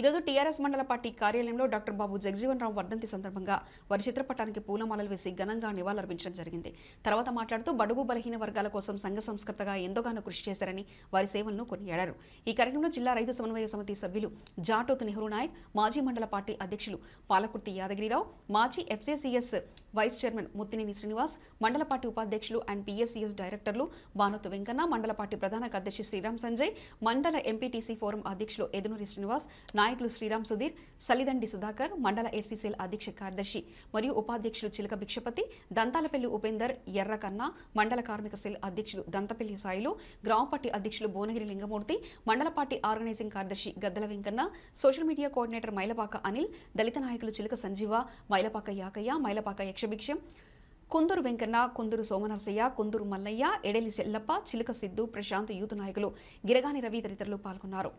ఈరోజు టీఆర్ఎస్ మండల పార్టీ కార్యాలయంలో డాక్టర్ బాబు జగజీవన్ రావు వర్ధంతి సందర్భంగా వారి చిత్రపటానికి పూలమాలలు వేసి ఘనంగా నివాళులర్పించడం జరిగింది తర్వాత మాట్లాడుతూ బడుగు బలహీన వర్గాల కోసం సంఘ సంస్కర్తగా ఎంతోగానో కృషి చేశారని వారి సేవలను కొనియాడారు ఈ కార్యక్రమంలో జిల్లా రైతు సమన్వయ సమితి సభ్యులు జాటోత్ నెహ్రూ నాయక్ మాజీ మండల పార్టీ అధ్యక్షులు పాలకుర్తి యాదగిరిరావు మాజీ FCCS vice chairman Muthineni Srinivas మండల పార్టీ ఉపాధ్యక్షులు అండ్ పీఎస్సీఎస్ డైరెక్టర్లు భానుతు వెంకన్న మండల పార్టీ ప్రధాన కార్యదర్శి శ్రీరామ్ సంజయ్ మండల ఎంపీటీసీ ఫోరం అధ్యక్షులు ఎదునూరి శ్రీనివాస్ నాయకులు శ్రీరామ్ సుధీర్ సలిదండి సుధాకర్ మండల ఎస్సీసీఎల్ అధ్యక్ష కార్యదర్శి మరియు ఉపాధ్యక్షులు చిలక భిక్షపతి దంతాలపల్లి ఉపేందర్ ఎర్రకన్న మండల కార్మిక సెల్ అధ్యక్షులు దంతపల్లి సాయిలు గ్రామ పార్టీ అధ్యక్షులు భువనగిరి లింగమూర్తి మండల పార్టీ ఆర్గనైజింగ్ కార్యదర్శి Gaddala Venkanna social media coordinator Mailapaka Anil దళిత నాయకులు చిలక సంజీవ మైలపాక యాకయ్య మైలపాక యక్షభిక్షం కుందూరు వెంకన్న కుందూరు సోమనరసయ్య కుందూరు మల్లయ్య ఎడెలి సెల్లప్ప చిలక సిద్దు ప్రశాంత్ యూత్ నాయకులు గిరగాని రవి తదితరులు పాల్గొన్నారు